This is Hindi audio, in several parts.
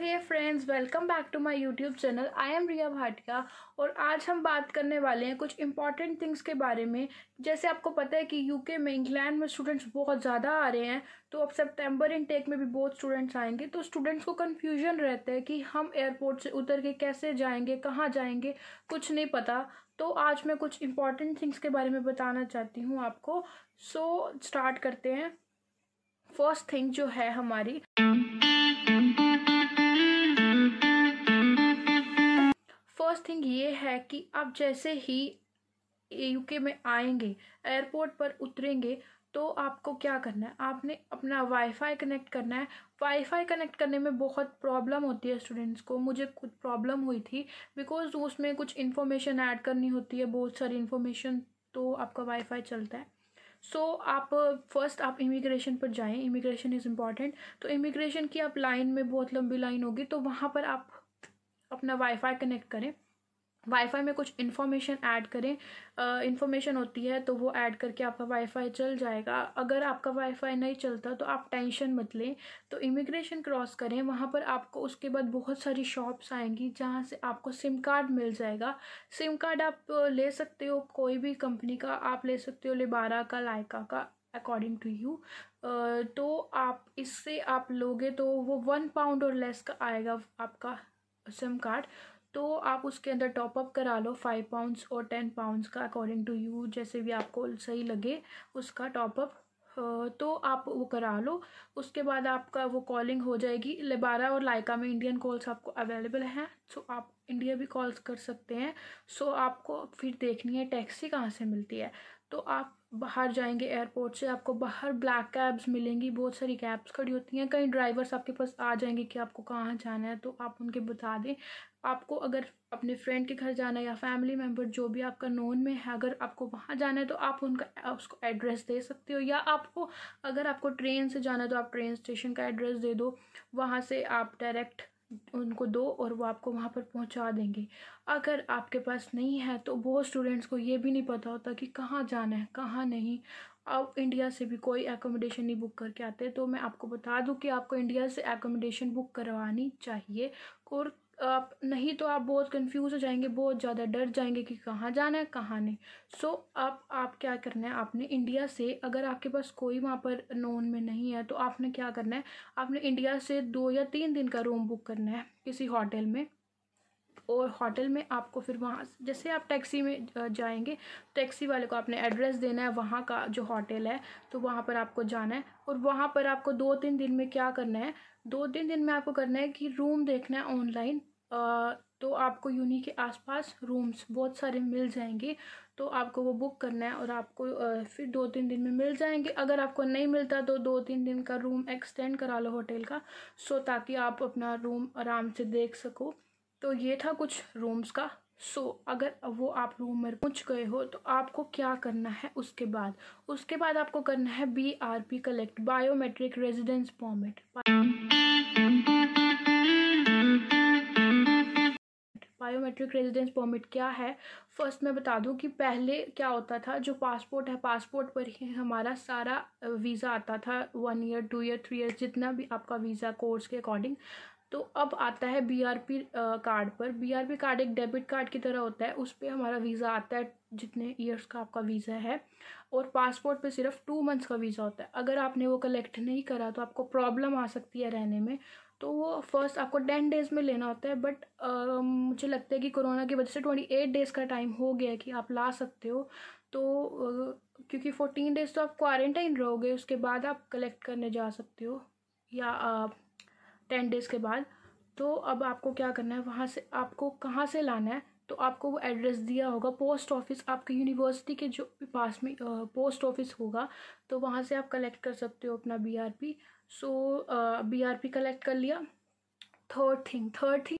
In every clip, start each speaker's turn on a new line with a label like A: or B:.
A: hey friends welcome back to my YouTube channel I am Riya Bhatia और आज हम बात करने वाले हैं कुछ इंपॉर्टेंट थिंग्स के बारे में जैसे आपको पता है कि यूके में इंग्लैंड में स्टूडेंट्स बहुत ज़्यादा आ रहे हैं तो अब सितंबर इनटेक में भी बहुत स्टूडेंट्स आएंगे तो स्टूडेंट्स को कन्फ्यूजन रहता है कि हम एयरपोर्ट से उतर के कैसे जाएंगे कहाँ जाएंगे कुछ नहीं पता तो आज मैं कुछ इंपॉर्टेंट थिंग्स के बारे में बताना चाहती हूँ आपको सो so, स्टार्ट करते हैं फर्स्ट थिंग जो है हमारी फर्स्ट थिंग ये है कि आप जैसे ही यूके में आएंगे एयरपोर्ट पर उतरेंगे तो आपको क्या करना है आपने अपना वाईफाई कनेक्ट करना है वाईफाई कनेक्ट करने में बहुत प्रॉब्लम होती है स्टूडेंट्स को मुझे कुछ प्रॉब्लम हुई थी बिकॉज उसमें कुछ इन्फॉर्मेशन ऐड करनी होती है बहुत सारी इन्फॉर्मेशन तो आपका वाईफाई चलता है सो so, आप फर्स्ट आप इमिग्रेशन पर जाएं इमिग्रेशन इज़ इम्पॉर्टेंट तो इमिग्रेशन की आप लाइन में बहुत लंबी लाइन होगी तो वहाँ पर आप अपना वाईफाई कनेक्ट करें वाईफाई में कुछ इन्फॉर्मेशन ऐड करें इन्फॉर्मेशन होती है तो वो ऐड करके आपका वाईफाई चल जाएगा अगर आपका वाईफाई नहीं चलता तो आप टेंशन मत लें तो इमिग्रेशन क्रॉस करें वहाँ पर आपको उसके बाद बहुत सारी शॉप्स आएंगी जहाँ से आपको सिम कार्ड मिल जाएगा सिम कार्ड आप ले सकते हो कोई भी कंपनी का आप ले सकते हो लिबारा का लाइका का अकॉर्डिंग टू यू तो आप इससे आप लोगे तो वो वन पाउंड और लेस का आएगा आपका सिम कार्ड तो आप उसके अंदर टॉपअप करा लो फाइव पाउंड्स और टेन पाउंड्स का अकॉर्डिंग टू यू जैसे भी आपको सही लगे उसका टॉप अप तो आप वो करा लो उसके बाद आपका वो कॉलिंग हो जाएगी लेबारा और लाइका में इंडियन कॉल्स आपको अवेलेबल हैं सो आप इंडिया भी कॉल्स कर सकते हैं सो आपको फिर देखनी है टैक्सी कहाँ से मिलती है तो आप बाहर जाएंगे एयरपोर्ट से आपको बाहर ब्लैक कैब्स मिलेंगी बहुत सारी कैब्स खड़ी होती हैं कई ड्राइवर्स आपके पास आ जाएंगे कि आपको कहाँ जाना है तो आप उनके बता दें आपको अगर अपने फ्रेंड के घर जाना है या फैमिली मेम्बर जो भी आपका नोन में है अगर आपको वहाँ जाना है तो आप उनका उसको एड्रेस दे सकते हो या आपको अगर आपको ट्रेन से जाना है तो आप ट्रेन स्टेशन का एड्रेस दे दो वहाँ से आप डायरेक्ट उनको दो और वो आपको वहाँ पर पहुँचा देंगे अगर आपके पास नहीं है तो बहुत स्टूडेंट्स को ये भी नहीं पता होता कि कहाँ जाना है कहाँ नहीं आप इंडिया से भी कोई एकोमोडेशन नहीं बुक करके आते तो मैं आपको बता दूं कि आपको इंडिया से एकोमोडेशन बुक करवानी चाहिए और आप नहीं तो आप बहुत कंफ्यूज हो जाएंगे बहुत ज़्यादा डर जाएंगे कि कहाँ जाना है कहाँ नहीं सो so, आप आप क्या करना है आपने इंडिया से अगर आपके पास कोई वहाँ पर नॉन में नहीं है तो आपने क्या करना है आपने इंडिया से दो या तीन दिन का रूम बुक करना है किसी होटल में और होटल में आपको फिर वहाँ जैसे आप टैक्सी में जाएंगे टैक्सी वाले को आपने एड्रेस देना है वहाँ का जो होटल है तो वहाँ पर आपको जाना है और वहाँ पर आपको दो तीन दिन में क्या करना है दो तीन दिन में आपको करना है कि रूम देखना है ऑनलाइन तो आपको यूनी के आसपास रूम्स बहुत सारे मिल जाएंगे तो आपको वो बुक करना है और आपको फिर दो तीन दिन में मिल जाएंगे अगर आपको नहीं मिलता तो दो तीन दिन का रूम एक्सटेंड करा लो होटल का सो ताकि आप अपना रूम आराम से देख सको तो ये था कुछ रूम्स का सो so, अगर वो आप रूम में पहुँच गए हो तो आपको क्या करना है उसके बाद उसके बाद आपको करना है B R P collect biometric residence permit biometric residence permit क्या है फर्स्ट मैं बता दूं कि पहले क्या होता था जो पासपोर्ट है पासपोर्ट पर ही हमारा सारा वीज़ा आता था one year two year three year जितना भी आपका वीज़ा कोर्स के अकॉर्डिंग तो अब आता है बीआरपी कार्ड पर बीआरपी कार्ड एक डेबिट कार्ड की तरह होता है उस पर हमारा वीज़ा आता है जितने ईयर्स का आपका वीज़ा है और पासपोर्ट पे सिर्फ टू मंथ्स का वीज़ा होता है अगर आपने वो कलेक्ट नहीं करा तो आपको प्रॉब्लम आ सकती है रहने में तो वो फर्स्ट आपको टेन डेज़ में लेना होता है बट मुझे लगता है कि कोरोना की वजह से ट्वेंटी एट डेज़ का टाइम हो गया कि आप ला सकते हो तो क्योंकि फोर्टीन डेज़ तो आप क्वारंटाइन रहोगे उसके बाद आप कलेक्ट करने जा सकते हो या टेन डेज़ के बाद तो अब आपको क्या करना है वहाँ से आपको कहाँ से लाना है तो आपको वो एड्रेस दिया होगा पोस्ट ऑफिस आपके यूनिवर्सिटी के जो पास में पोस्ट ऑफिस होगा तो वहाँ से आप कलेक्ट कर सकते हो अपना B R P so B R P collect कर लिया third thing third thing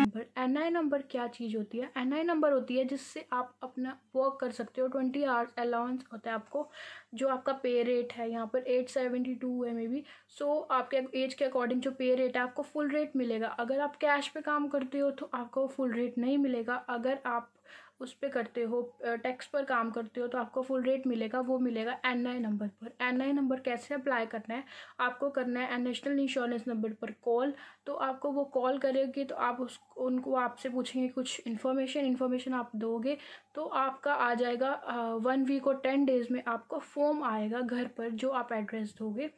A: number N I number क्या चीज़ होती है एन आई नंबर होती है जिससे आप अपना वर्क कर सकते हो ट्वेंटी आवर्स अलाउंस होता है आपको जो आपका पे रेट है यहाँ पर एट सेवेंटी टू है मे बी सो आपके एज के अकॉर्डिंग जो पे रेट है आपको फुल रेट मिलेगा अगर आप कैश पे काम करते हो तो आपको फुल रेट नहीं मिलेगा अगर आप उस पर करते हो टैक्स पर काम करते हो तो आपको फुल रेट मिलेगा वो मिलेगा एन आई नंबर पर एन आई नंबर कैसे अप्लाई करना है आपको करना है नेशनल इंश्योरेंस नंबर पर कॉल तो आपको वो कॉल करेगी तो आप उस उनको आपसे पूछेंगे कुछ इन्फॉर्मेशन इन्फॉर्मेशन आप दोगे तो आपका आ जाएगा वन वीक और टेन डेज़ में आपको फ़ोन फॉर्म आएगा घर पर जो आप एड्रेस दोगे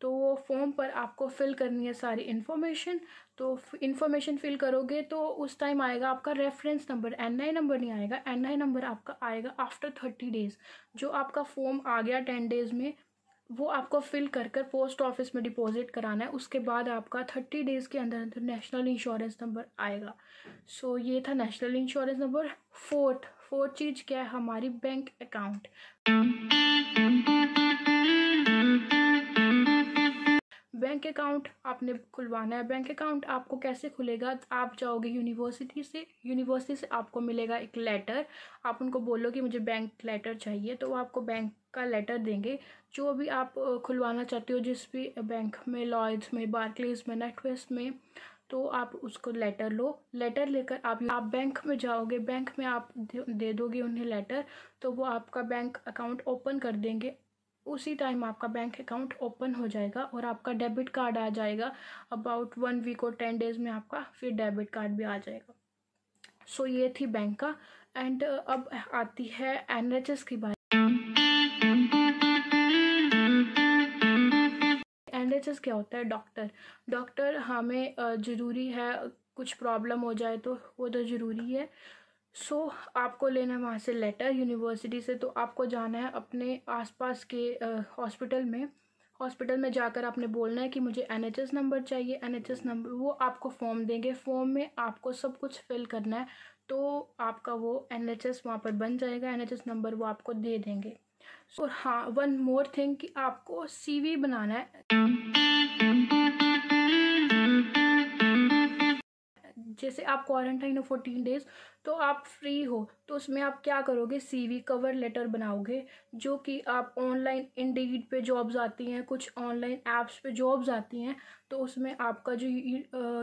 A: तो वो फॉर्म पर आपको फिल करनी है सारी इन्फॉर्मेशन तो इन्फॉर्मेशन फिल करोगे तो उस टाइम आएगा आपका reference number N I number नहीं आएगा एन आई नंबर आपका आएगा आफ्टर थर्टी डेज़ जो आपका फॉर्म आ गया टेन डेज़ में वो आपको फिल कर कर पोस्ट ऑफिस में डिपॉजिट कराना है उसके बाद आपका थर्टी डेज़ के अंदर अंदर नेशनल इंश्योरेंस नंबर आएगा सो so, ये था नेशनल इंश्योरेंस नंबर फोर्थ वो चीज़ क्या है हमारी बैंक अकाउंट बैंक अकाउंट आपने खुलवाना है बैंक अकाउंट आपको कैसे खुलेगा आप जाओगे यूनिवर्सिटी से यूनिवर्सिटी से आपको मिलेगा एक लेटर आप उनको बोलो कि मुझे बैंक लेटर चाहिए तो वो आपको बैंक का लेटर देंगे जो भी आप खुलवाना चाहते हो जिस भी बैंक में लॉयड्स में बार्कलेज में नेटवेस्ट में तो आप उसको लेटर लो लेटर लेकर आप आप बैंक में जाओगे बैंक में आप दे दोगे उन्हें लेटर तो वो आपका बैंक अकाउंट ओपन कर देंगे उसी टाइम आपका बैंक अकाउंट ओपन हो जाएगा और आपका डेबिट कार्ड आ जाएगा अबाउट वन वीक और टेन डेज में आपका फिर डेबिट कार्ड भी आ जाएगा सो so, ये थी बैंक का एंड अब आती है एन की बात एच क्या होता है डॉक्टर डॉक्टर हमें ज़रूरी है कुछ प्रॉब्लम हो जाए तो वो तो ज़रूरी है सो so, आपको लेना है वहाँ से लेटर यूनिवर्सिटी से तो आपको जाना है अपने आसपास के हॉस्पिटल में हॉस्पिटल में जाकर आपने बोलना है कि मुझे एन एच एस नंबर चाहिए एन एच एस नंबर वो आपको फॉर्म देंगे फॉर्म में आपको सब कुछ फिल करना है तो आपका वो एन एच एस वहाँ पर बन जाएगा एन एच एस नंबर वो आपको दे देंगे और हाँ वन मोर थिंग कि आपको सीवी बनाना है जैसे आप क्वारंटाइन हो फोर्टीन डेज तो आप फ्री हो तो उसमें आप क्या करोगे सीवी कवर लेटर बनाओगे जो कि आप ऑनलाइन इंडीड पे जॉब्स आती हैं कुछ ऑनलाइन ऐप्स पे जॉब्स आती हैं तो उसमें आपका जो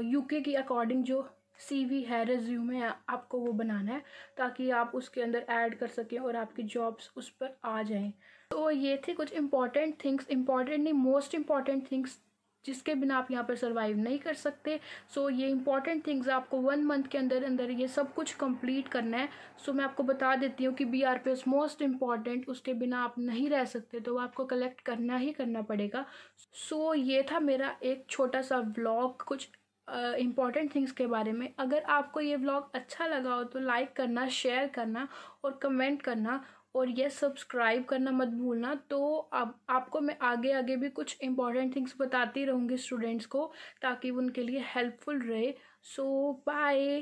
A: यूके की अकॉर्डिंग जो सी वी है रेज्यूम है आपको वो बनाना है ताकि आप उसके अंदर ऐड कर सकें और आपकी जॉब्स उस पर आ जाएं तो ये थे कुछ इंपॉर्टेंट थिंग्स इंपॉर्टेंट नहीं मोस्ट इंपॉर्टेंट थिंग्स जिसके बिना आप यहाँ पर सर्वाइव नहीं कर सकते सो so, ये इंपॉर्टेंट थिंग्स आपको वन मंथ के अंदर अंदर ये सब कुछ कंप्लीट करना है सो so, मैं आपको बता देती हूँ कि B R P is most important उसके बिना आप नहीं रह सकते तो आपको कलेक्ट करना ही करना पड़ेगा सो so, ये था मेरा एक छोटा सा व्लॉग कुछ इम्पॉर्टेंट uh, थिंग्स के बारे में अगर आपको ये ब्लॉग अच्छा लगा हो तो लाइक करना शेयर करना और कमेंट करना और ये सब्सक्राइब करना मत भूलना तो अब आपको मैं आगे आगे भी कुछ इम्पॉर्टेंट थिंग्स बताती रहूँगी स्टूडेंट्स को ताकि उनके लिए हेल्पफुल रहे सो बाय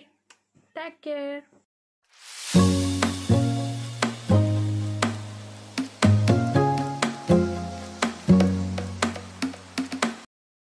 A: टेक केयर